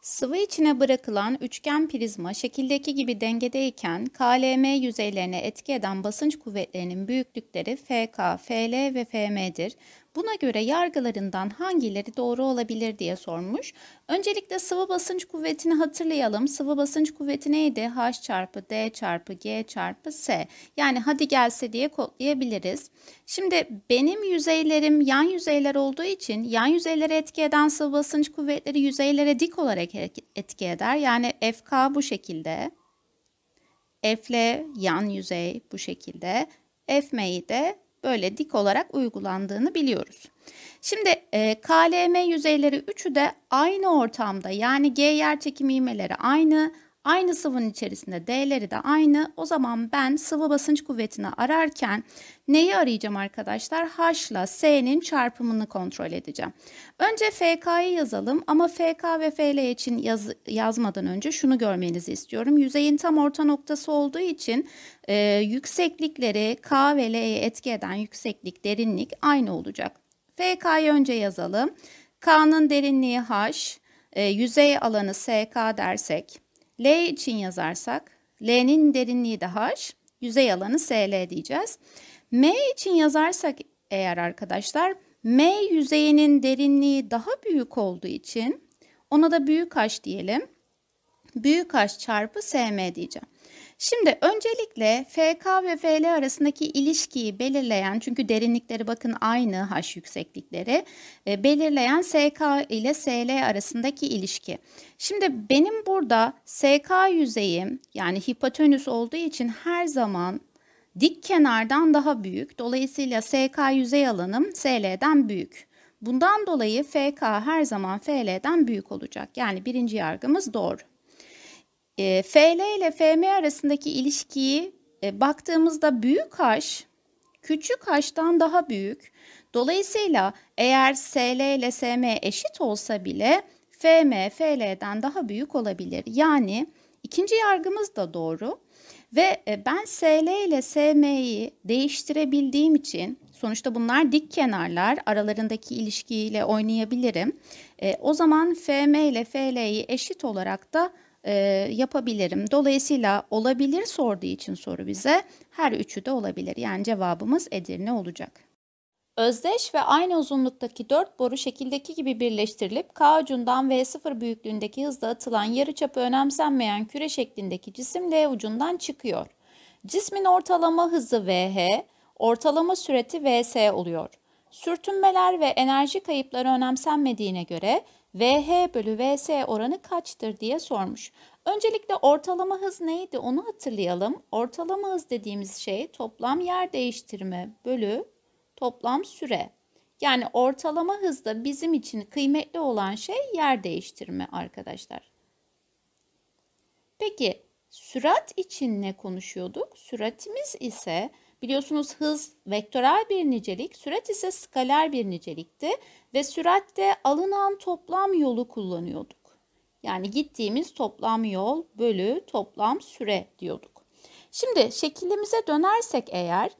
Sıvı içine bırakılan üçgen prizma şekildeki gibi dengedeyken KLM yüzeylerine etki eden basınç kuvvetlerinin büyüklükleri FK, FL ve FM'dir. Buna göre yargılarından hangileri doğru olabilir diye sormuş. Öncelikle sıvı basınç kuvvetini hatırlayalım. Sıvı basınç kuvveti neydi? H çarpı D çarpı G çarpı S. Yani hadi gelse diye kodlayabiliriz. Şimdi benim yüzeylerim yan yüzeyler olduğu için yan yüzeylere etki eden sıvı basınç kuvvetleri yüzeylere dik olarak etki eder. Yani FK bu şekilde. F'le yan yüzey bu şekilde. FM'yi de böyle dik olarak uygulandığını biliyoruz. Şimdi e, KLM yüzeyleri üçü de aynı ortamda yani G yer çekimi ivmeleri aynı Aynı sıvının içerisinde D'leri de aynı. O zaman ben sıvı basınç kuvvetini ararken neyi arayacağım arkadaşlar? H ile S'nin çarpımını kontrol edeceğim. Önce FK'yı yazalım ama FK ve FL için yaz, yazmadan önce şunu görmenizi istiyorum. Yüzeyin tam orta noktası olduğu için e, yükseklikleri K ve L'ye etki eden yükseklik, derinlik aynı olacak. FK'yı önce yazalım. K'nın derinliği H, e, yüzey alanı SK dersek L için yazarsak L'nin derinliği de H, yüzey alanı SL diyeceğiz. M için yazarsak eğer arkadaşlar M yüzeyinin derinliği daha büyük olduğu için ona da büyük H diyelim. Büyük H çarpı SM diyeceğim. Şimdi öncelikle FK ve FL arasındaki ilişkiyi belirleyen çünkü derinlikleri bakın aynı H yükseklikleri e, belirleyen SK ile SL arasındaki ilişki. Şimdi benim burada SK yüzeyim yani hipotenüs olduğu için her zaman dik kenardan daha büyük. Dolayısıyla SK yüzey alanım SL'den büyük. Bundan dolayı FK her zaman FL'den büyük olacak. Yani birinci yargımız doğru. E, ee, FL ile FM arasındaki ilişkiyi e, baktığımızda büyük H küçük H'tan daha büyük. Dolayısıyla eğer SL ile SM eşit olsa bile FM FL'den daha büyük olabilir. Yani ikinci yargımız da doğru. Ve e, ben SL ile SM'yi değiştirebildiğim için sonuçta bunlar dik kenarlar aralarındaki ilişkiyle oynayabilirim. E, o zaman FM ile FL'yi eşit olarak da e, yapabilirim. Dolayısıyla olabilir sorduğu için soru bize her üçü de olabilir. Yani cevabımız Edirne olacak. Özdeş ve aynı uzunluktaki dört boru şekildeki gibi birleştirilip K ucundan V0 büyüklüğündeki hızla atılan yarıçapı önemsenmeyen küre şeklindeki cisim L ucundan çıkıyor. Cismin ortalama hızı VH, ortalama süreti VS oluyor. Sürtünmeler ve enerji kayıpları önemsenmediğine göre VH bölü VS oranı kaçtır diye sormuş. Öncelikle ortalama hız neydi onu hatırlayalım. Ortalama hız dediğimiz şey toplam yer değiştirme bölü toplam süre. Yani ortalama hızda bizim için kıymetli olan şey yer değiştirme arkadaşlar. Peki sürat için ne konuşuyorduk? Süratimiz ise Biliyorsunuz hız vektörel bir nicelik, sürat ise skaler bir nicelikti ve süratte alınan toplam yolu kullanıyorduk. Yani gittiğimiz toplam yol bölü toplam süre diyorduk. Şimdi şekillimize dönersek eğer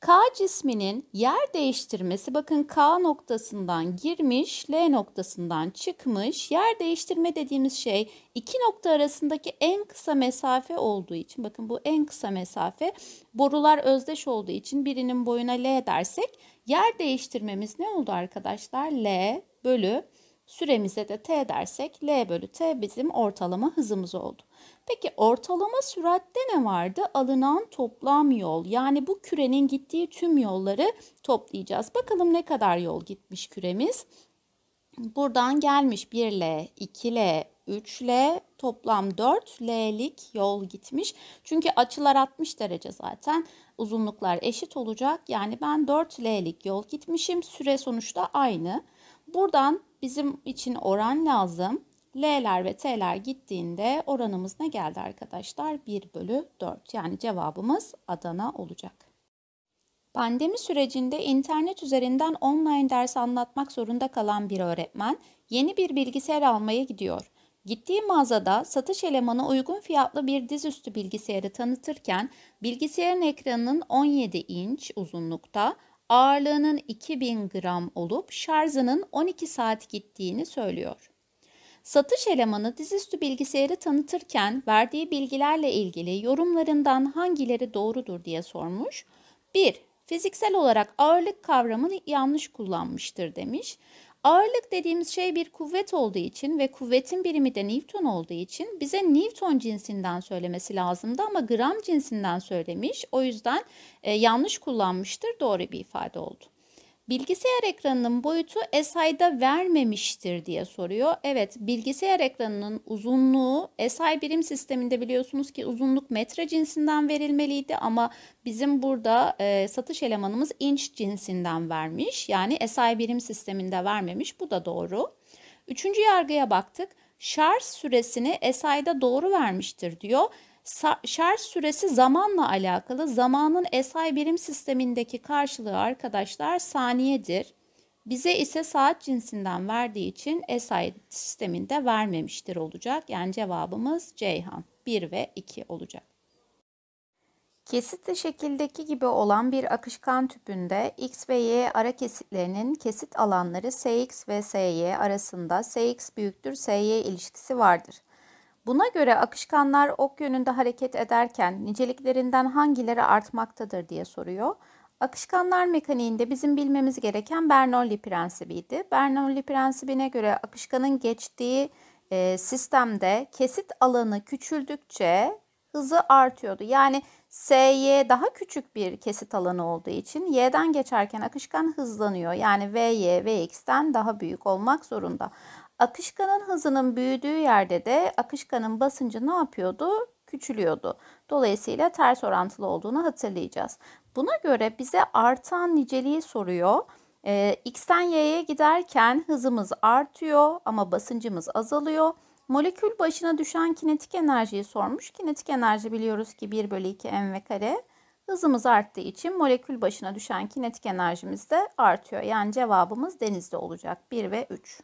K cisminin yer değiştirmesi bakın K noktasından girmiş, L noktasından çıkmış. Yer değiştirme dediğimiz şey iki nokta arasındaki en kısa mesafe olduğu için bakın bu en kısa mesafe borular özdeş olduğu için birinin boyuna L dersek yer değiştirmemiz ne oldu arkadaşlar? L bölü Süremize de t dersek L bölü t bizim ortalama hızımız oldu. Peki ortalama süratte ne vardı? Alınan toplam yol yani bu kürenin gittiği tüm yolları toplayacağız. Bakalım ne kadar yol gitmiş küremiz. Buradan gelmiş 1L, 2L, 3L toplam 4L'lik yol gitmiş. Çünkü açılar 60 derece zaten. Uzunluklar eşit olacak. Yani ben 4L'lik yol gitmişim. Süre sonuçta aynı. Buradan bizim için oran lazım. L'ler ve T'ler gittiğinde oranımız ne geldi arkadaşlar? 1 bölü 4. Yani cevabımız Adana olacak. Pandemi sürecinde internet üzerinden online ders anlatmak zorunda kalan bir öğretmen yeni bir bilgisayar almaya gidiyor. Gittiği mağazada satış elemanı uygun fiyatlı bir dizüstü bilgisayarı tanıtırken bilgisayarın ekranının 17 inç uzunlukta, ağırlığının 2000 gram olup şarjının 12 saat gittiğini söylüyor. Satış elemanı dizüstü bilgisayarı tanıtırken verdiği bilgilerle ilgili yorumlarından hangileri doğrudur diye sormuş. 1. Fiziksel olarak ağırlık kavramını yanlış kullanmıştır demiş. Ağırlık dediğimiz şey bir kuvvet olduğu için ve kuvvetin birimi de Newton olduğu için bize Newton cinsinden söylemesi lazımdı ama gram cinsinden söylemiş. O yüzden e, yanlış kullanmıştır. Doğru bir ifade oldu. Bilgisayar ekranının boyutu SI'da vermemiştir diye soruyor. Evet bilgisayar ekranının uzunluğu SI birim sisteminde biliyorsunuz ki uzunluk metre cinsinden verilmeliydi ama bizim burada e, satış elemanımız inç cinsinden vermiş. Yani SI birim sisteminde vermemiş bu da doğru. Üçüncü yargıya baktık. Şarj süresini SI'da doğru vermiştir diyor şarj süresi zamanla alakalı. Zamanın SI birim sistemindeki karşılığı arkadaşlar saniyedir. Bize ise saat cinsinden verdiği için SI sisteminde vermemiştir olacak. Yani cevabımız Ceyhan 1 ve 2 olacak. Kesitli şekildeki gibi olan bir akışkan tüpünde x ve y ara kesitlerinin kesit alanları sx ve sy arasında sx büyüktür sy ilişkisi vardır. Buna göre akışkanlar ok yönünde hareket ederken niceliklerinden hangileri artmaktadır diye soruyor. Akışkanlar mekaniğinde bizim bilmemiz gereken Bernoulli prensibiydi. Bernoulli prensibine göre akışkanın geçtiği e, sistemde kesit alanı küçüldükçe hızı artıyordu. Yani SY daha küçük bir kesit alanı olduğu için Y'den geçerken akışkan hızlanıyor. Yani VY, VX'ten daha büyük olmak zorunda. Akışkanın hızının büyüdüğü yerde de akışkanın basıncı ne yapıyordu? Küçülüyordu. Dolayısıyla ters orantılı olduğunu hatırlayacağız. Buna göre bize artan niceliği soruyor. Ee, X'ten Y'ye giderken hızımız artıyor ama basıncımız azalıyor. Molekül başına düşen kinetik enerjiyi sormuş. Kinetik enerji biliyoruz ki 1 bölü 2 mv kare. Hızımız arttığı için molekül başına düşen kinetik enerjimiz de artıyor. Yani cevabımız denizde olacak 1 ve 3.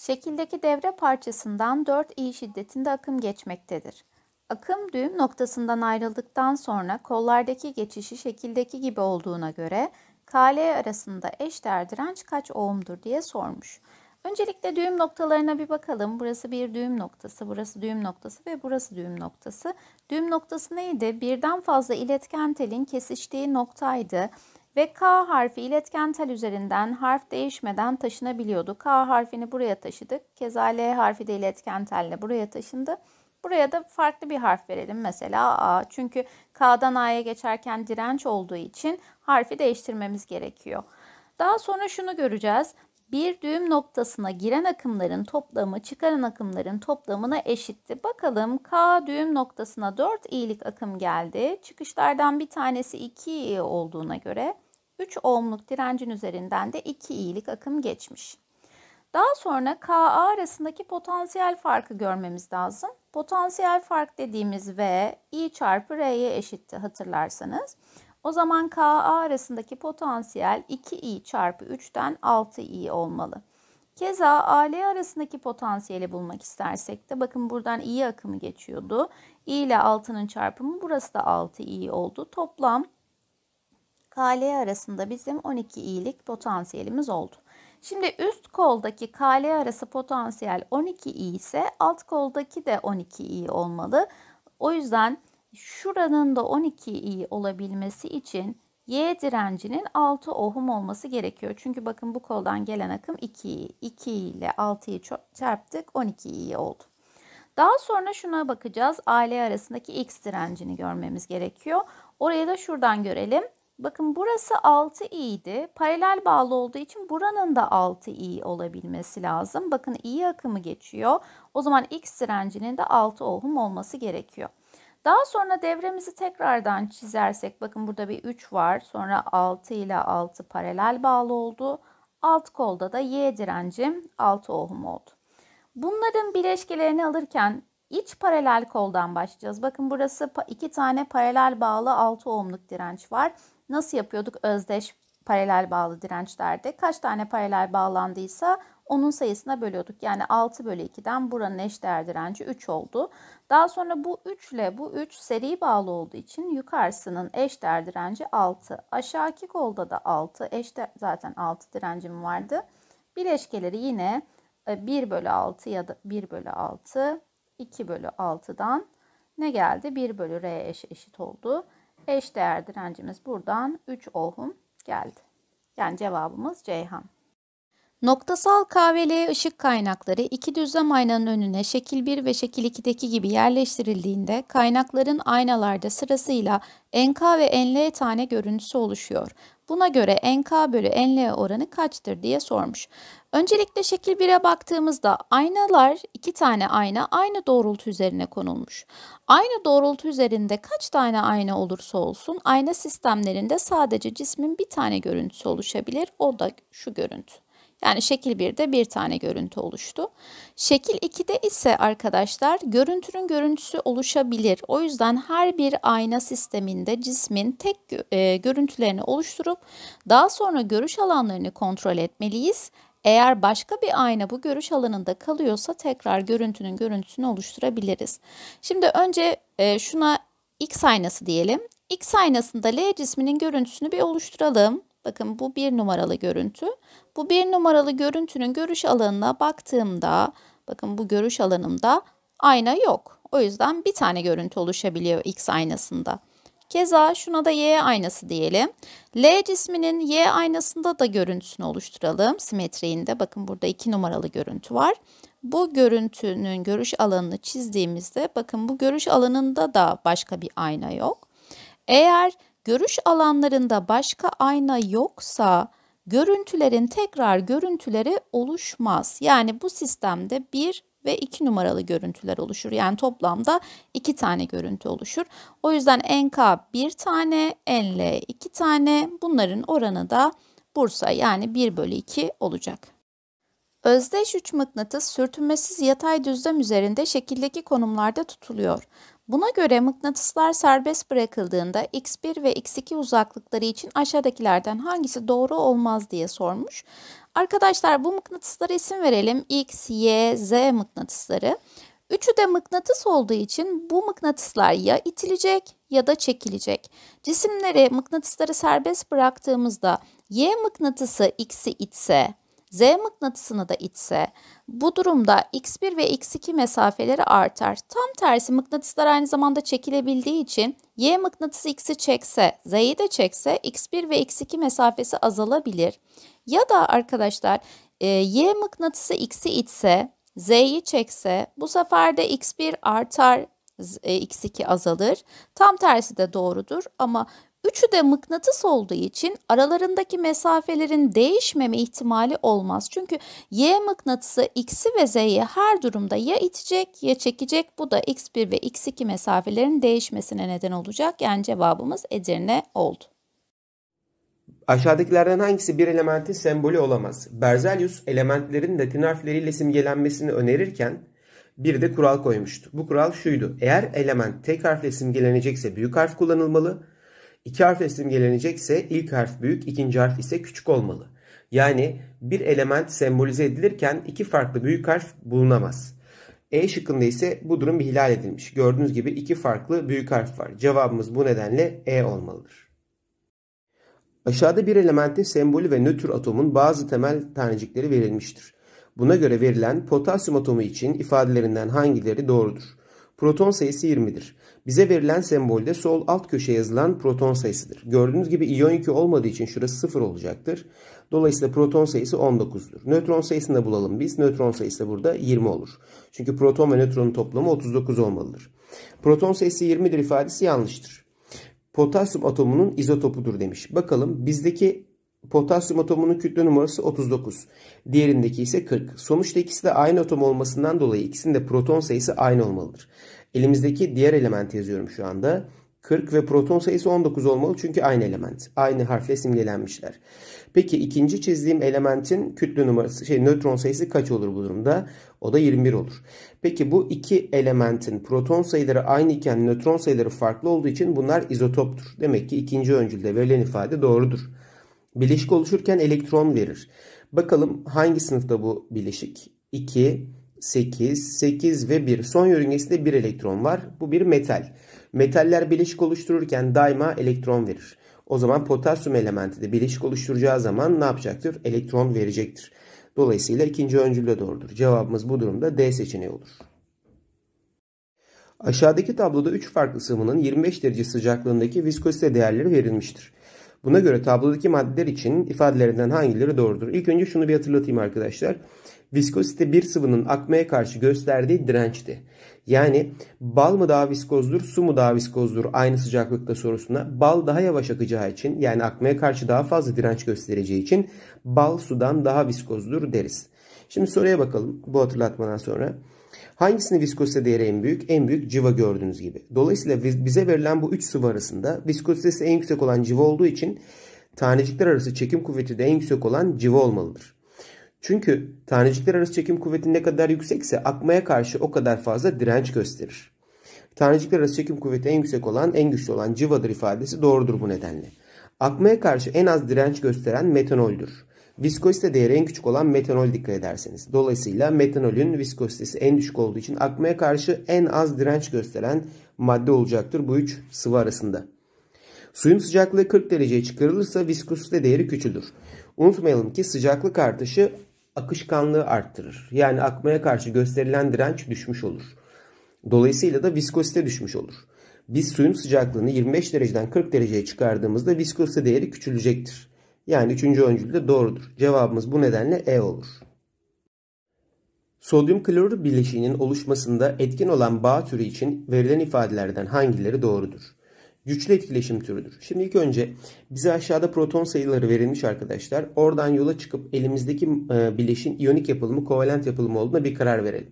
Şekildeki devre parçasından 4i şiddetinde akım geçmektedir. Akım düğüm noktasından ayrıldıktan sonra kollardaki geçişi şekildeki gibi olduğuna göre KL arasında eş değer direnç kaç ohmdur diye sormuş. Öncelikle düğüm noktalarına bir bakalım. Burası bir düğüm noktası, burası düğüm noktası ve burası düğüm noktası. Düğüm noktası neydi? Birden fazla iletken telin kesiştiği noktaydı. Ve K harfi iletken tel üzerinden harf değişmeden taşınabiliyordu. K harfini buraya taşıdık. Keza L harfi de iletken telle buraya taşındı. Buraya da farklı bir harf verelim mesela A. Çünkü K'dan A'ya geçerken direnç olduğu için harfi değiştirmemiz gerekiyor. Daha sonra şunu göreceğiz bir düğüm noktasına giren akımların toplamı çıkaran akımların toplamına eşitti. Bakalım K düğüm noktasına 4 iyilik akım geldi. Çıkışlardan bir tanesi 2 iyi olduğuna göre 3 ohmluk direncin üzerinden de 2 iyilik akım geçmiş. Daha sonra KA arasındaki potansiyel farkı görmemiz lazım. Potansiyel fark dediğimiz V, I çarpı R'ye eşitti hatırlarsanız. O zaman KA arasındaki potansiyel 2i çarpı 3'ten 6i olmalı. Keza AL arasındaki potansiyeli bulmak istersek de bakın buradan i akımı geçiyordu. i ile 6'nın çarpımı burası da 6i oldu. Toplam KL arasında bizim 12i'lik potansiyelimiz oldu. Şimdi üst koldaki KL arası potansiyel 12i ise alt koldaki de 12i olmalı. O yüzden Şuranın da 12i olabilmesi için Y direncinin 6 ohm olması gerekiyor. Çünkü bakın bu koldan gelen akım 2i. 2 ile 6'yı çarptık 12i oldu. Daha sonra şuna bakacağız. Aile arasındaki X direncini görmemiz gerekiyor. Orayı da şuradan görelim. Bakın burası 6i'ydi. Paralel bağlı olduğu için buranın da 6i olabilmesi lazım. Bakın i akımı geçiyor. O zaman x direncinin de 6 ohm olması gerekiyor. Daha sonra devremizi tekrardan çizersek bakın burada bir 3 var. Sonra 6 ile 6 paralel bağlı oldu. Alt kolda da Y direncim 6 ohm oldu. Bunların bileşkelerini alırken iç paralel koldan başlayacağız. Bakın burası iki tane paralel bağlı 6 ohmluk direnç var. Nasıl yapıyorduk özdeş paralel bağlı dirençlerde? Kaç tane paralel bağlandıysa onun sayısına bölüyorduk. Yani 6 bölü 2'den buranın eşdeğer direnci 3 oldu. Daha sonra bu 3 ile bu 3 seri bağlı olduğu için yukarısının eşdeğer direnci 6. Aşağıki kolda da 6. eşte zaten 6 direncim vardı. Bileşkeleri yine 1 e, bölü 6 ya da 1 bölü 6, 2 bölü 6'dan ne geldi? 1 bölü R eş, eşit oldu. Eşdeğer direncimiz buradan 3 ohm geldi. Yani cevabımız Ceyhan. Noktasal KVL ışık kaynakları iki düzlem aynanın önüne şekil 1 ve şekil 2'deki gibi yerleştirildiğinde kaynakların aynalarda sırasıyla NK ve NL tane görüntüsü oluşuyor. Buna göre NK bölü NL oranı kaçtır diye sormuş. Öncelikle şekil 1'e baktığımızda aynalar iki tane ayna aynı doğrultu üzerine konulmuş. Aynı doğrultu üzerinde kaç tane ayna olursa olsun ayna sistemlerinde sadece cismin bir tane görüntüsü oluşabilir. O da şu görüntü. Yani şekil 1'de bir tane görüntü oluştu. Şekil 2'de ise arkadaşlar görüntünün görüntüsü oluşabilir. O yüzden her bir ayna sisteminde cismin tek e, görüntülerini oluşturup daha sonra görüş alanlarını kontrol etmeliyiz. Eğer başka bir ayna bu görüş alanında kalıyorsa tekrar görüntünün görüntüsünü oluşturabiliriz. Şimdi önce e, şuna X aynası diyelim. X aynasında L cisminin görüntüsünü bir oluşturalım. Bakın bu bir numaralı görüntü. Bu bir numaralı görüntünün görüş alanına baktığımda bakın bu görüş alanımda ayna yok. O yüzden bir tane görüntü oluşabiliyor X aynasında. Keza şuna da Y aynası diyelim. L cisminin Y aynasında da görüntüsünü oluşturalım. Simetriğinde bakın burada iki numaralı görüntü var. Bu görüntünün görüş alanını çizdiğimizde bakın bu görüş alanında da başka bir ayna yok. Eğer Görüş alanlarında başka ayna yoksa görüntülerin tekrar görüntüleri oluşmaz. Yani bu sistemde bir ve iki numaralı görüntüler oluşur. Yani toplamda iki tane görüntü oluşur. O yüzden NK bir tane, NL iki tane. Bunların oranı da Bursa yani 1 bölü 2 olacak. Özdeş üç mıknatıs sürtünmesiz yatay düzlem üzerinde şekildeki konumlarda tutuluyor. Buna göre mıknatıslar serbest bırakıldığında x1 ve x2 uzaklıkları için aşağıdakilerden hangisi doğru olmaz diye sormuş. Arkadaşlar bu mıknatıslara isim verelim. X, Y, Z mıknatısları. Üçü de mıknatıs olduğu için bu mıknatıslar ya itilecek ya da çekilecek. Cisimleri mıknatısları serbest bıraktığımızda Y mıknatısı X'i itse Z mıknatısını da itse bu durumda x1 ve x2 mesafeleri artar. Tam tersi mıknatıslar aynı zamanda çekilebildiği için y mıknatısı x'i çekse, z'yi de çekse x1 ve x2 mesafesi azalabilir. Ya da arkadaşlar e, y mıknatısı x'i itse, z'yi çekse bu sefer de x1 artar, e, x2 azalır. Tam tersi de doğrudur ama Üçü de mıknatıs olduğu için aralarındaki mesafelerin değişmeme ihtimali olmaz. Çünkü Y mıknatısı X'i ve Z'yi her durumda ya itecek ya çekecek. Bu da X1 ve X2 mesafelerin değişmesine neden olacak. Yani cevabımız Edirne oldu. Aşağıdakilerden hangisi bir elementin sembolü olamaz? Berzelius elementlerin Latin harfleriyle simgelenmesini önerirken bir de kural koymuştu. Bu kural şuydu. Eğer element tek harfle simgelenecekse büyük harf kullanılmalı. İki harf simgelenecekse ilk harf büyük, ikinci harf ise küçük olmalı. Yani bir element sembolize edilirken iki farklı büyük harf bulunamaz. E şıkkında ise bu durum ihlal edilmiş. Gördüğünüz gibi iki farklı büyük harf var. Cevabımız bu nedenle E olmalıdır. Aşağıda bir elementin sembolü ve nötr atomun bazı temel tanecikleri verilmiştir. Buna göre verilen potasyum atomu için ifadelerinden hangileri doğrudur? Proton sayısı 20'dir. Bize verilen sembolde sol alt köşe yazılan proton sayısıdır. Gördüğünüz gibi iyon yükü olmadığı için şurası 0 olacaktır. Dolayısıyla proton sayısı 19'dur. Nötron sayısını da bulalım biz. Nötron sayısı da burada 20 olur. Çünkü proton ve nötronun toplamı 39 olmalıdır. Proton sayısı 20'dir ifadesi yanlıştır. Potasyum atomunun izotopudur demiş. Bakalım bizdeki Potasyum atomunun kütle numarası 39. Diğerindeki ise 40. Sonuçta ikisi de aynı atom olmasından dolayı ikisinin de proton sayısı aynı olmalıdır. Elimizdeki diğer elementi yazıyorum şu anda. 40 ve proton sayısı 19 olmalı çünkü aynı element. Aynı harfle simgelenmişler. Peki ikinci çizdiğim elementin kütle numarası şey nötron sayısı kaç olur bu durumda? O da 21 olur. Peki bu iki elementin proton sayıları aynı iken nötron sayıları farklı olduğu için bunlar izotoptur. Demek ki ikinci öncülde verilen ifade doğrudur. Bileşik oluşurken elektron verir. Bakalım hangi sınıfta bu bileşik? 2 8, 8 ve 1. Son yörüngesinde 1 elektron var. Bu bir metal. Metaller bileşik oluştururken daima elektron verir. O zaman potasyum elementi de bileşik oluşturacağı zaman ne yapacaktır? Elektron verecektir. Dolayısıyla ikinci öncül de doğrudur. Cevabımız bu durumda D seçeneği olur. Aşağıdaki tabloda 3 farklı sıvının 25 derece sıcaklığındaki viskozite değerleri verilmiştir. Buna göre tablodaki maddeler için ifadelerinden hangileri doğrudur? İlk önce şunu bir hatırlatayım arkadaşlar. Viskozite bir sıvının akmaya karşı gösterdiği dirençti. Yani bal mı daha viskozdur, su mu daha viskozdur aynı sıcaklıkta sorusuna bal daha yavaş akacağı için yani akmaya karşı daha fazla direnç göstereceği için bal sudan daha viskozdur deriz. Şimdi soruya bakalım bu hatırlatmadan sonra. Hangisinin viskozite değeri en büyük? En büyük civa gördüğünüz gibi. Dolayısıyla bize verilen bu 3 sıvı arasında viskozitesi en yüksek olan civa olduğu için tanecikler arası çekim kuvveti de en yüksek olan civa olmalıdır. Çünkü tanecikler arası çekim kuvveti ne kadar yüksekse akmaya karşı o kadar fazla direnç gösterir. Tanecikler arası çekim kuvveti en yüksek olan, en güçlü olan civadır ifadesi doğrudur bu nedenle. Akmaya karşı en az direnç gösteren metanoldür. Viskozite değeri en küçük olan metanol dikkat ederseniz. Dolayısıyla metanolün viskozitesi en düşük olduğu için akmaya karşı en az direnç gösteren madde olacaktır bu üç sıvı arasında. Suyun sıcaklığı 40 dereceye çıkarılırsa viskozite değeri küçülür. Unutmayalım ki sıcaklık artışı akışkanlığı arttırır. Yani akmaya karşı gösterilen direnç düşmüş olur. Dolayısıyla da viskozite düşmüş olur. Biz suyun sıcaklığını 25 dereceden 40 dereceye çıkardığımızda viskozite değeri küçülecektir. Yani üçüncü öncül de doğrudur. Cevabımız bu nedenle E olur. Sodyum klorür bileşiğinin oluşmasında etkin olan bağ türü için verilen ifadelerden hangileri doğrudur? Güçlü etkileşim türüdür. Şimdi ilk önce bize aşağıda proton sayıları verilmiş arkadaşlar. Oradan yola çıkıp elimizdeki e, bileşin iyonik yapılımı, kovalent yapılımı olduğuna bir karar verelim.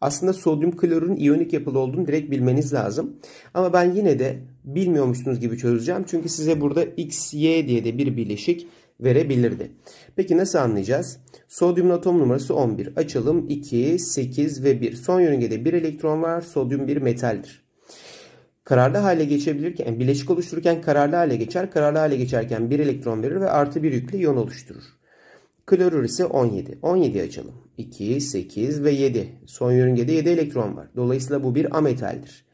Aslında sodyum klorürün iyonik yapılı olduğunu direkt bilmeniz lazım. Ama ben yine de bilmiyormuşsunuz gibi çözeceğim. Çünkü size burada x, y diye de bir bileşik verebilirdi. Peki nasıl anlayacağız? Sodyumun atom numarası 11. Açalım 2, 8 ve 1. Son yörüngede 1 elektron var. Sodyum bir metaldir. Kararlı hale geçebilirken, bileşik oluştururken kararlı hale geçer. Kararlı hale geçerken 1 elektron verir ve artı bir yükle iyon oluşturur. Klorür ise 17. 17 açalım. 2, 8 ve 7. Son yörüngede 7 elektron var. Dolayısıyla bu bir ametaldir.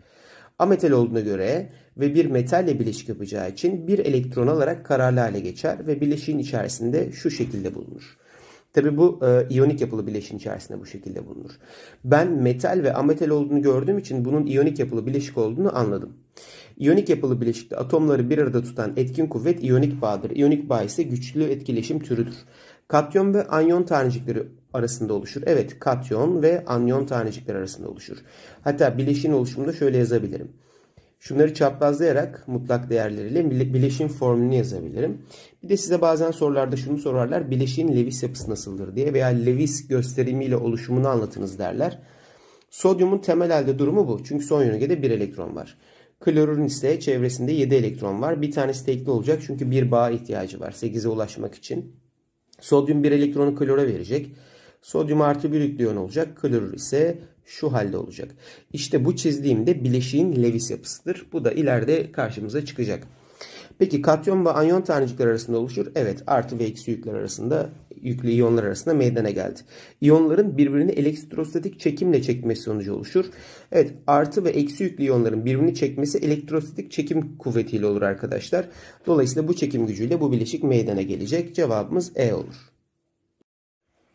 Ametal olduğuna göre ve bir metalle bileşik yapacağı için bir elektron alarak kararlı hale geçer ve bileşiğin içerisinde şu şekilde bulunur. Tabi bu e, iyonik yapılı bileşin içerisinde bu şekilde bulunur. Ben metal ve ametal olduğunu gördüğüm için bunun iyonik yapılı bileşik olduğunu anladım. İyonik yapılı bileşikte atomları bir arada tutan etkin kuvvet iyonik bağdır. İyonik bağ ise güçlü etkileşim türüdür. Katyon ve anyon tanecikleri arasında oluşur. Evet katyon ve anyon tanecikleri arasında oluşur. Hatta bileşin oluşumunda şöyle yazabilirim. Şunları çaprazlayarak mutlak değerleriyle bileşim formülünü yazabilirim. Bir de size bazen sorularda şunu sorarlar. Bileşiğin Lewis yapısı nasıldır diye veya Lewis gösterimiyle oluşumunu anlatınız derler. Sodyumun temel halde durumu bu. Çünkü son yörüngede bir elektron var. Klorun ise çevresinde 7 elektron var. Bir tanesi tekli olacak çünkü bir bağa ihtiyacı var 8'e ulaşmak için. Sodyum bir elektronu klora verecek. Sodyum artı bir iyon olacak. Klorür ise şu halde olacak. İşte bu çizdiğimde bileşiğin Lewis yapısıdır. Bu da ileride karşımıza çıkacak. Peki katyon ve anyon tanecikler arasında oluşur. Evet artı ve eksi yükler arasında yüklü iyonlar arasında meydana geldi. İyonların birbirini elektrostatik çekimle çekmesi sonucu oluşur. Evet artı ve eksi yüklü iyonların birbirini çekmesi elektrostatik çekim kuvvetiyle olur arkadaşlar. Dolayısıyla bu çekim gücüyle bu bileşik meydana gelecek. Cevabımız E olur.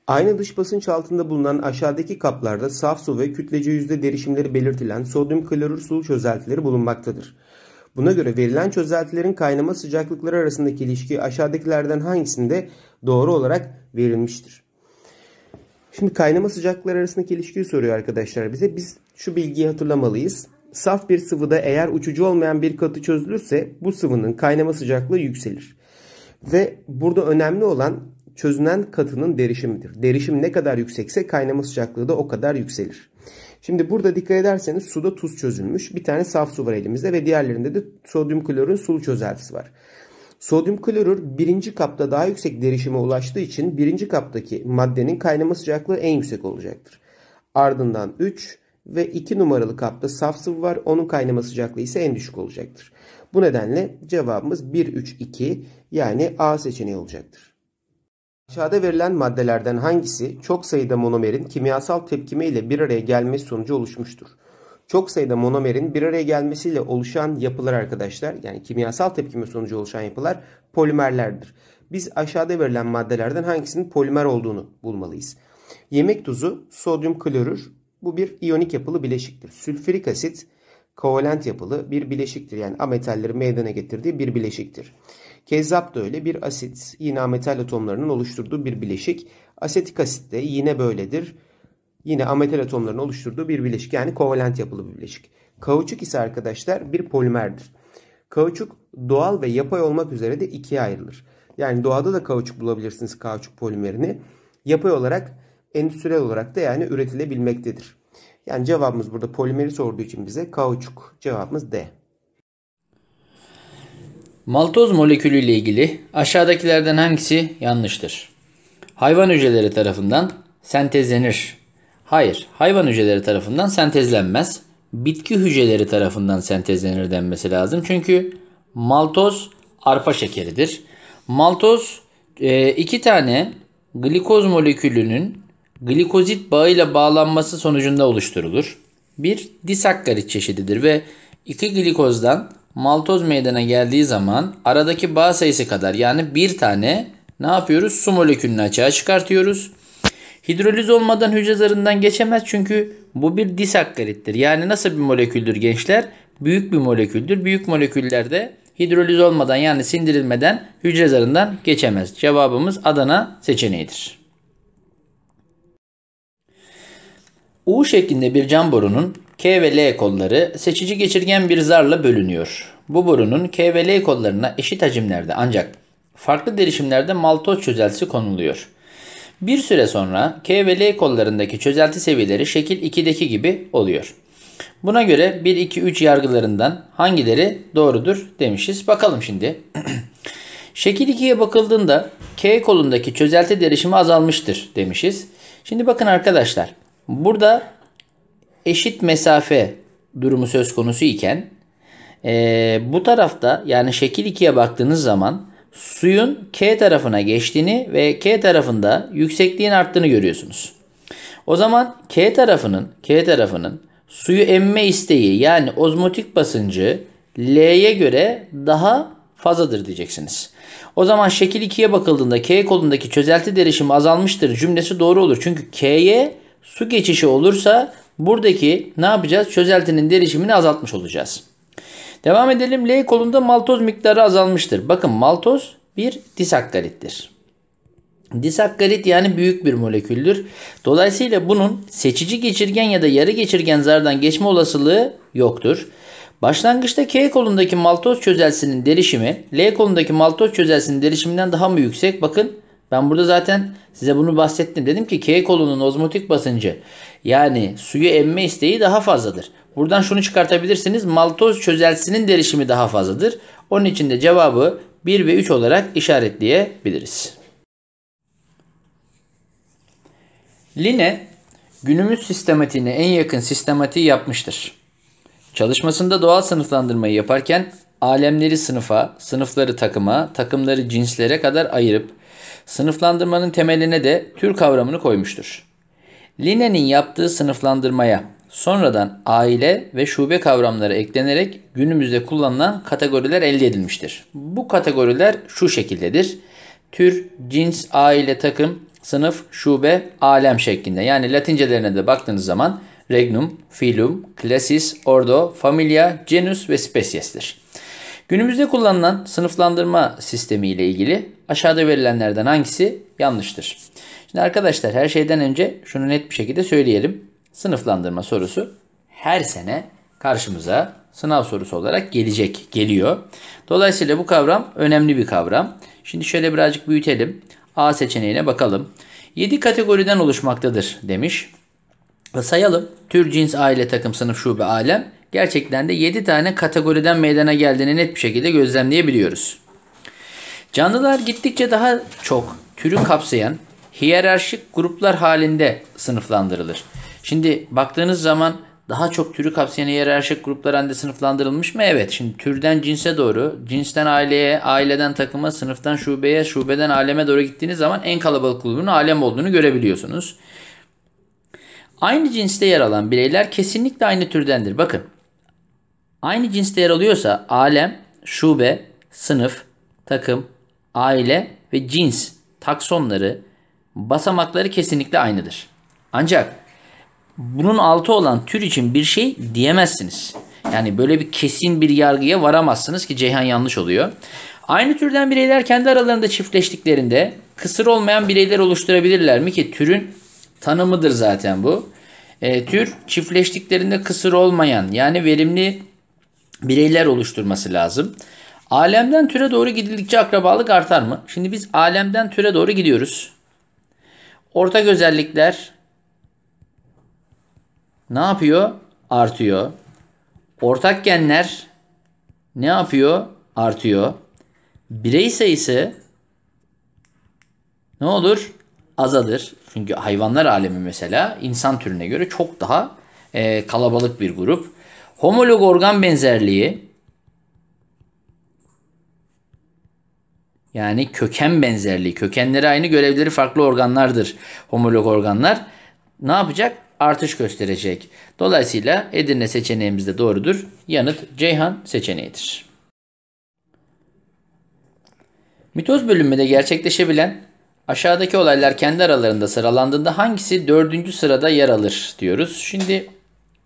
Aynı dış basınç altında bulunan aşağıdaki kaplarda saf su ve kütlece yüzde derişimleri belirtilen sodyum klorür su çözeltileri bulunmaktadır. Buna göre verilen çözeltilerin kaynama sıcaklıkları arasındaki ilişki aşağıdakilerden hangisinde doğru olarak verilmiştir? Şimdi kaynama sıcaklıkları arasındaki ilişkiyi soruyor arkadaşlar bize. Biz şu bilgiyi hatırlamalıyız. Saf bir sıvıda eğer uçucu olmayan bir katı çözülürse bu sıvının kaynama sıcaklığı yükselir. Ve burada önemli olan çözünen katının derişimidir. Derişim ne kadar yüksekse kaynama sıcaklığı da o kadar yükselir. Şimdi burada dikkat ederseniz suda tuz çözülmüş. Bir tane saf su var elimizde ve diğerlerinde de sodyum klorürün sulu çözeltisi var. Sodyum klorür birinci kapta daha yüksek derişime ulaştığı için birinci kaptaki maddenin kaynama sıcaklığı en yüksek olacaktır. Ardından 3 ve 2 numaralı kapta saf sıvı var. Onun kaynama sıcaklığı ise en düşük olacaktır. Bu nedenle cevabımız 1, 3, 2 yani A seçeneği olacaktır. Aşağıda verilen maddelerden hangisi çok sayıda monomerin kimyasal tepkime ile bir araya gelmesi sonucu oluşmuştur? Çok sayıda monomerin bir araya gelmesiyle oluşan yapılar arkadaşlar yani kimyasal tepkime sonucu oluşan yapılar polimerlerdir. Biz aşağıda verilen maddelerden hangisinin polimer olduğunu bulmalıyız. Yemek tuzu, sodyum klorür bu bir iyonik yapılı bileşiktir. Sülfürik asit, kovalent yapılı bir bileşiktir. Yani ametalleri meydana getirdiği bir bileşiktir. Kezzap da öyle bir asit. Yine ametal atomlarının oluşturduğu bir bileşik. Asetik asit de yine böyledir. Yine ametal atomlarının oluşturduğu bir bileşik. Yani kovalent yapılı bir bileşik. Kauçuk ise arkadaşlar bir polimerdir. Kauçuk doğal ve yapay olmak üzere de ikiye ayrılır. Yani doğada da kauçuk bulabilirsiniz kauçuk polimerini. Yapay olarak endüstriyel olarak da yani üretilebilmektedir. Yani cevabımız burada polimeri sorduğu için bize kauçuk. Cevabımız D. Maltoz molekülü ile ilgili aşağıdakilerden hangisi yanlıştır? Hayvan hücreleri tarafından sentezlenir. Hayır, hayvan hücreleri tarafından sentezlenmez. Bitki hücreleri tarafından sentezlenir denmesi lazım. Çünkü maltoz arpa şekeridir. Maltoz e, iki tane glikoz molekülünün glikozit bağıyla bağlanması sonucunda oluşturulur. Bir disakkarit çeşididir ve iki glikozdan maltoz meydana geldiği zaman aradaki bağ sayısı kadar yani bir tane ne yapıyoruz? Su molekülünü açığa çıkartıyoruz. Hidroliz olmadan hücre zarından geçemez çünkü bu bir disakkarittir. Yani nasıl bir moleküldür gençler? Büyük bir moleküldür. Büyük moleküllerde hidroliz olmadan yani sindirilmeden hücre zarından geçemez. Cevabımız Adana seçeneğidir. U şeklinde bir cam borunun K ve L kolları seçici geçirgen bir zarla bölünüyor. Bu borunun K ve L kollarına eşit hacimlerde ancak farklı derişimlerde maltoz çözeltisi konuluyor. Bir süre sonra K ve L kollarındaki çözelti seviyeleri şekil 2'deki gibi oluyor. Buna göre 1, 2, 3 yargılarından hangileri doğrudur demişiz. Bakalım şimdi. şekil 2'ye bakıldığında K kolundaki çözelti derişimi azalmıştır demişiz. Şimdi bakın arkadaşlar. Burada eşit mesafe durumu söz konusu iken e, bu tarafta yani şekil 2'ye baktığınız zaman suyun K tarafına geçtiğini ve K tarafında yüksekliğin arttığını görüyorsunuz. O zaman K tarafının K tarafının suyu emme isteği yani ozmotik basıncı L'ye göre daha fazladır diyeceksiniz. O zaman şekil 2'ye bakıldığında K kolundaki çözelti derişimi azalmıştır cümlesi doğru olur. Çünkü K'ye su geçişi olursa buradaki ne yapacağız? Çözeltinin derişimini azaltmış olacağız. Devam edelim. L kolunda maltoz miktarı azalmıştır. Bakın maltoz bir disakkarittir. Disakkarit yani büyük bir moleküldür. Dolayısıyla bunun seçici geçirgen ya da yarı geçirgen zardan geçme olasılığı yoktur. Başlangıçta K kolundaki maltoz çözeltisinin derişimi L kolundaki maltoz çözeltisinin derişiminden daha mı yüksek? Bakın ben burada zaten size bunu bahsettim. Dedim ki K kolunun ozmotik basıncı yani suyu emme isteği daha fazladır. Buradan şunu çıkartabilirsiniz. Maltoz çözelsinin derişimi daha fazladır. Onun için de cevabı 1 ve 3 olarak işaretleyebiliriz. Line günümüz sistematiğine en yakın sistematiği yapmıştır. Çalışmasında doğal sınıflandırmayı yaparken alemleri sınıfa, sınıfları takıma, takımları cinslere kadar ayırıp Sınıflandırmanın temeline de tür kavramını koymuştur. Line'nin yaptığı sınıflandırmaya sonradan aile ve şube kavramları eklenerek günümüzde kullanılan kategoriler elde edilmiştir. Bu kategoriler şu şekildedir. Tür, cins, aile, takım, sınıf, şube, alem şeklinde. Yani latincelerine de baktığınız zaman regnum, filum, classis, ordo, familia, genus ve species'tir. Günümüzde kullanılan sınıflandırma sistemi ile ilgili aşağıda verilenlerden hangisi yanlıştır? Şimdi arkadaşlar her şeyden önce şunu net bir şekilde söyleyelim. Sınıflandırma sorusu her sene karşımıza sınav sorusu olarak gelecek, geliyor. Dolayısıyla bu kavram önemli bir kavram. Şimdi şöyle birazcık büyütelim. A seçeneğine bakalım. 7 kategoriden oluşmaktadır demiş. Sayalım. Tür, cins, aile, takım, sınıf, şube, alem. Gerçekten de 7 tane kategoriden meydana geldiğini net bir şekilde gözlemleyebiliyoruz. Canlılar gittikçe daha çok türü kapsayan hiyerarşik gruplar halinde sınıflandırılır. Şimdi baktığınız zaman daha çok türü kapsayan hiyerarşik gruplar halinde sınıflandırılmış mı? Evet. Şimdi türden cinse doğru, cinsten aileye, aileden takıma, sınıftan şubeye, şubeden aleme doğru gittiğiniz zaman en kalabalık grubun alem olduğunu görebiliyorsunuz. Aynı cinste yer alan bireyler kesinlikle aynı türdendir. Bakın. Aynı cinste yer alıyorsa alem, şube, sınıf, takım, aile ve cins taksonları basamakları kesinlikle aynıdır. Ancak bunun altı olan tür için bir şey diyemezsiniz. Yani böyle bir kesin bir yargıya varamazsınız ki Ceyhan yanlış oluyor. Aynı türden bireyler kendi aralarında çiftleştiklerinde kısır olmayan bireyler oluşturabilirler mi ki türün tanımıdır zaten bu. E, tür çiftleştiklerinde kısır olmayan yani verimli bireyler oluşturması lazım. Alemden türe doğru gidildikçe akrabalık artar mı? Şimdi biz alemden türe doğru gidiyoruz. Ortak özellikler ne yapıyor? Artıyor. Ortak genler ne yapıyor? Artıyor. Birey sayısı ne olur? Azalır. Çünkü hayvanlar alemi mesela insan türüne göre çok daha e, kalabalık bir grup. Homolog organ benzerliği Yani köken benzerliği. Kökenleri aynı, görevleri farklı organlardır. Homolog organlar ne yapacak? Artış gösterecek. Dolayısıyla Edirne seçeneğimiz de doğrudur. Yanıt Ceyhan seçeneğidir. Mitoz bölünmede gerçekleşebilen aşağıdaki olaylar kendi aralarında sıralandığında hangisi dördüncü sırada yer alır diyoruz. Şimdi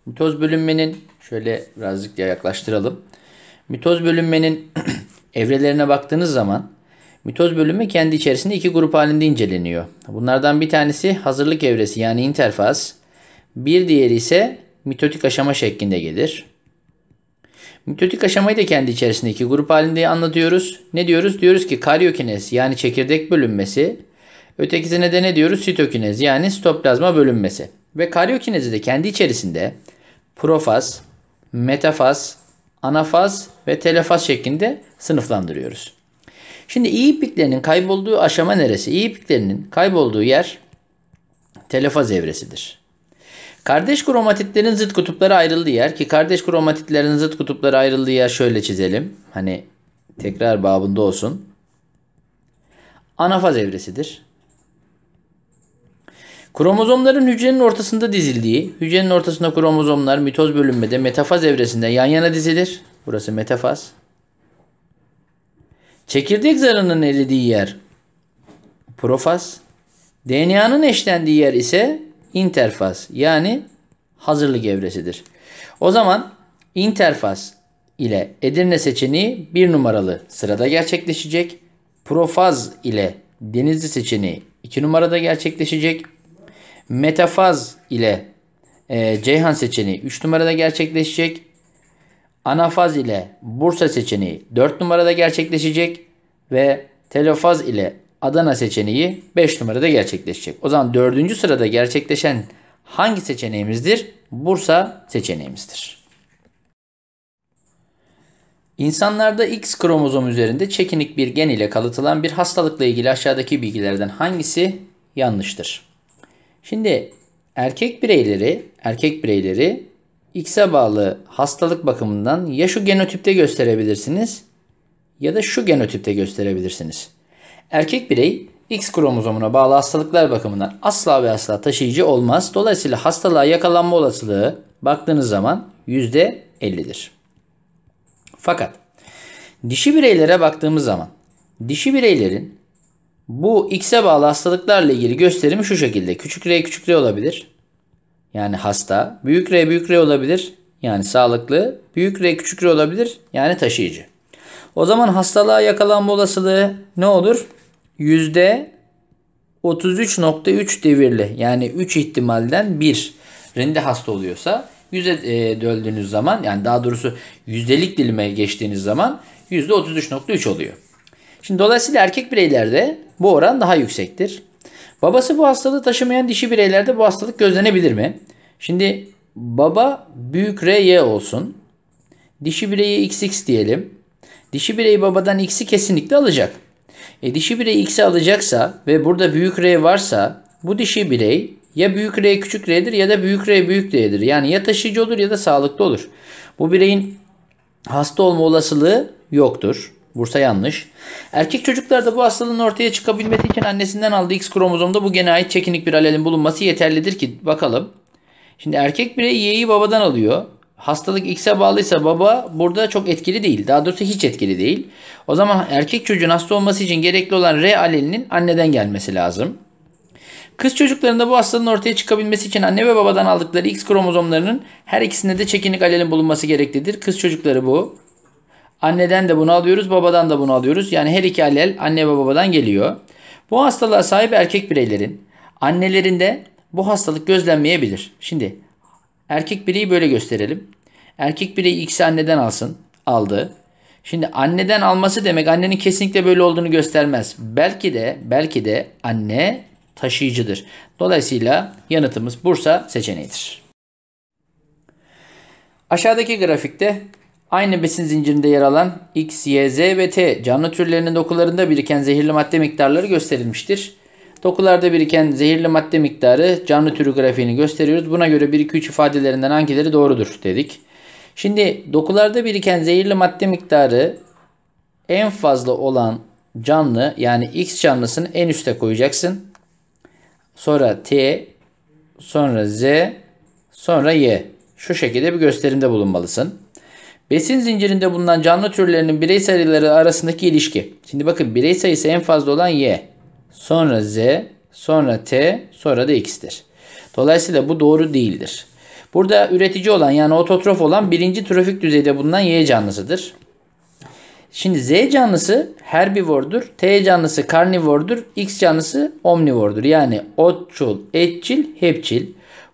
mitoz bölünmenin şöyle birazcık yaklaştıralım. Mitoz bölünmenin evrelerine baktığınız zaman Mitoz bölümü kendi içerisinde iki grup halinde inceleniyor. Bunlardan bir tanesi hazırlık evresi yani interfaz. Bir diğeri ise mitotik aşama şeklinde gelir. Mitotik aşamayı da kendi içerisinde iki grup halinde anlatıyoruz. Ne diyoruz? Diyoruz ki karyokinez yani çekirdek bölünmesi. Ötekisine de ne diyoruz? Sitokinez yani sitoplazma bölünmesi. Ve karyokinezi de kendi içerisinde profaz, metafaz, anafaz ve telefaz şeklinde sınıflandırıyoruz. Şimdi iyi piklerinin kaybolduğu aşama neresi? İyi piklerinin kaybolduğu yer telefaz evresidir. Kardeş kromatitlerin zıt kutupları ayrıldığı yer ki kardeş kromatitlerin zıt kutupları ayrıldığı yer şöyle çizelim. Hani tekrar babında olsun. Anafaz evresidir. Kromozomların hücrenin ortasında dizildiği, hücrenin ortasında kromozomlar mitoz bölünmede metafaz evresinde yan yana dizilir. Burası metafaz. Çekirdek zarının eridiği yer profaz. DNA'nın eşlendiği yer ise interfaz yani hazırlık evresidir. O zaman interfaz ile Edirne seçeneği bir numaralı sırada gerçekleşecek. Profaz ile Denizli seçeneği iki numarada gerçekleşecek. Metafaz ile e, Ceyhan seçeneği 3 numarada gerçekleşecek anafaz ile Bursa seçeneği 4 numarada gerçekleşecek ve telofaz ile Adana seçeneği 5 numarada gerçekleşecek. O zaman 4. sırada gerçekleşen hangi seçeneğimizdir? Bursa seçeneğimizdir. İnsanlarda X kromozom üzerinde çekinik bir gen ile kalıtılan bir hastalıkla ilgili aşağıdaki bilgilerden hangisi yanlıştır? Şimdi erkek bireyleri erkek bireyleri X'e bağlı hastalık bakımından ya şu genotipte gösterebilirsiniz ya da şu genotipte gösterebilirsiniz. Erkek birey X kromozomuna bağlı hastalıklar bakımından asla ve asla taşıyıcı olmaz. Dolayısıyla hastalığa yakalanma olasılığı baktığınız zaman %50'dir. Fakat dişi bireylere baktığımız zaman dişi bireylerin bu X'e bağlı hastalıklarla ilgili gösterimi şu şekilde. Küçük R küçük R olabilir yani hasta. Büyük R büyük R olabilir yani sağlıklı. Büyük R küçük R olabilir yani taşıyıcı. O zaman hastalığa yakalanma olasılığı ne olur? Yüzde 33.3 devirli yani 3 ihtimalden 1 rinde hasta oluyorsa yüze e, döldüğünüz zaman yani daha doğrusu yüzdelik dilime geçtiğiniz zaman yüzde %33.3 oluyor. Şimdi dolayısıyla erkek bireylerde bu oran daha yüksektir. Babası bu hastalığı taşımayan dişi bireylerde bu hastalık gözlenebilir mi? Şimdi baba büyük RY olsun. Dişi bireyi XX diyelim. Dişi bireyi babadan X'i kesinlikle alacak. E, dişi birey X'i alacaksa ve burada büyük R varsa bu dişi birey ya büyük R küçük R'dir ya da büyük R büyük R'dir. Yani ya taşıyıcı olur ya da sağlıklı olur. Bu bireyin hasta olma olasılığı yoktur. Vursa yanlış. Erkek çocuklarda bu hastalığın ortaya çıkabilmesi için annesinden aldığı X kromozomda bu gene ait çekinik bir alelin bulunması yeterlidir ki bakalım. Şimdi erkek birey Y'yi babadan alıyor. Hastalık X'e bağlıysa baba burada çok etkili değil. Daha doğrusu hiç etkili değil. O zaman erkek çocuğun hasta olması için gerekli olan R alelinin anneden gelmesi lazım. Kız çocuklarında bu hastalığın ortaya çıkabilmesi için anne ve babadan aldıkları X kromozomlarının her ikisinde de çekinik alelin bulunması gereklidir. Kız çocukları bu. Anneden de bunu alıyoruz, babadan da bunu alıyoruz. Yani her iki alel anne ve babadan geliyor. Bu hastalığa sahip erkek bireylerin annelerinde bu hastalık gözlenmeyebilir. Şimdi erkek bireyi böyle gösterelim. Erkek bireyi ikisi anneden alsın, aldı. Şimdi anneden alması demek annenin kesinlikle böyle olduğunu göstermez. Belki de belki de anne taşıyıcıdır. Dolayısıyla yanıtımız Bursa seçeneğidir. Aşağıdaki grafikte Aynı besin zincirinde yer alan X, Y, Z ve T canlı türlerinin dokularında biriken zehirli madde miktarları gösterilmiştir. Dokularda biriken zehirli madde miktarı canlı türü grafiğini gösteriyoruz. Buna göre 1, 2, 3 ifadelerinden hangileri doğrudur dedik. Şimdi dokularda biriken zehirli madde miktarı en fazla olan canlı yani X canlısını en üste koyacaksın. Sonra T, sonra Z, sonra Y. Şu şekilde bir gösterimde bulunmalısın. Besin zincirinde bulunan canlı türlerinin birey sayıları arasındaki ilişki. Şimdi bakın birey sayısı en fazla olan Y. Sonra Z, sonra T, sonra da X'tir. Dolayısıyla bu doğru değildir. Burada üretici olan yani ototrof olan birinci trofik düzeyde bulunan Y canlısıdır. Şimdi Z canlısı herbivordur, T canlısı karnivordur, X canlısı omnivordur. Yani otçul, etçil, hepçil.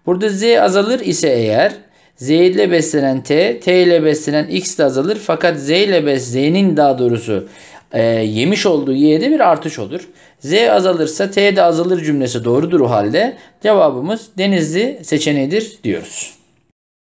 Burada Z azalır ise eğer Z ile beslenen T, T ile beslenen X de azalır. Fakat Z ile bes Z'nin daha doğrusu e, yemiş olduğu Y'de bir artış olur. Z azalırsa T de azalır cümlesi doğrudur o halde. Cevabımız Denizli seçeneğidir diyoruz.